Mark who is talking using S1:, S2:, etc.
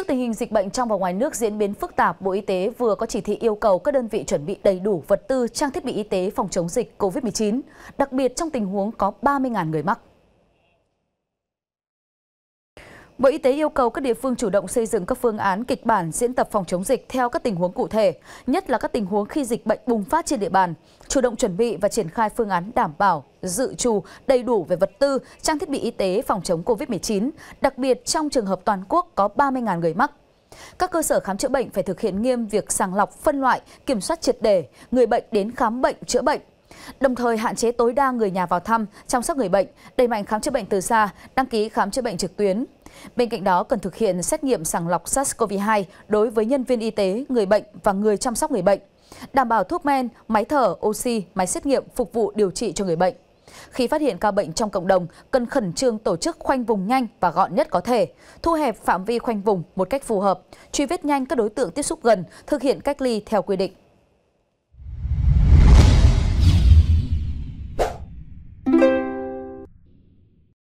S1: Trước tình hình dịch bệnh trong và ngoài nước diễn biến phức tạp, Bộ Y tế vừa có chỉ thị yêu cầu các đơn vị chuẩn bị đầy đủ vật tư, trang thiết bị y tế phòng chống dịch COVID-19, đặc biệt trong tình huống có 30.000 người mắc. Bộ Y tế yêu cầu các địa phương chủ động xây dựng các phương án kịch bản diễn tập phòng chống dịch theo các tình huống cụ thể, nhất là các tình huống khi dịch bệnh bùng phát trên địa bàn, chủ động chuẩn bị và triển khai phương án đảm bảo, dự trù đầy đủ về vật tư, trang thiết bị y tế phòng chống COVID-19, đặc biệt trong trường hợp toàn quốc có 30.000 người mắc. Các cơ sở khám chữa bệnh phải thực hiện nghiêm việc sàng lọc, phân loại, kiểm soát triệt để người bệnh đến khám bệnh, chữa bệnh, Đồng thời hạn chế tối đa người nhà vào thăm, chăm sóc người bệnh, đẩy mạnh khám chữa bệnh từ xa, đăng ký khám chữa bệnh trực tuyến. Bên cạnh đó cần thực hiện xét nghiệm sàng lọc SARS-CoV-2 đối với nhân viên y tế, người bệnh và người chăm sóc người bệnh. Đảm bảo thuốc men, máy thở, oxy, máy xét nghiệm phục vụ điều trị cho người bệnh. Khi phát hiện ca bệnh trong cộng đồng, cần khẩn trương tổ chức khoanh vùng nhanh và gọn nhất có thể, thu hẹp phạm vi khoanh vùng một cách phù hợp, truy vết nhanh các đối tượng tiếp xúc gần, thực hiện cách ly theo quy định.